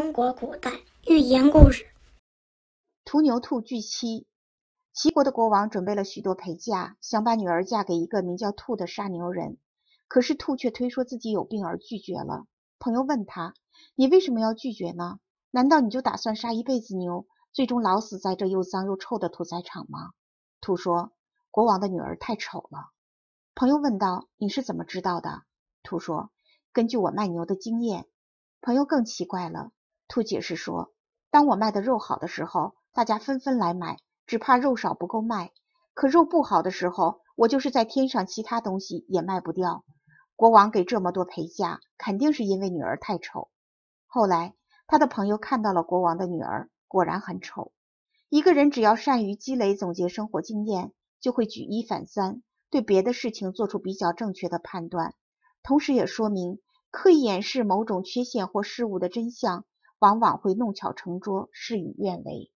中国古代寓言故事《屠牛兔拒妻》。齐国的国王准备了许多陪嫁，想把女儿嫁给一个名叫兔的杀牛人。可是兔却推说自己有病而拒绝了。朋友问他：“你为什么要拒绝呢？难道你就打算杀一辈子牛，最终老死在这又脏又臭的屠宰场吗？”兔说：“国王的女儿太丑了。”朋友问道：“你是怎么知道的？”兔说：“根据我卖牛的经验。”朋友更奇怪了。兔解释说：“当我卖的肉好的时候，大家纷纷来买，只怕肉少不够卖。可肉不好的时候，我就是在天上其他东西也卖不掉。国王给这么多陪嫁，肯定是因为女儿太丑。后来他的朋友看到了国王的女儿，果然很丑。一个人只要善于积累、总结生活经验，就会举一反三，对别的事情做出比较正确的判断。同时，也说明刻意掩饰某种缺陷或事物的真相。”往往会弄巧成拙，事与愿违。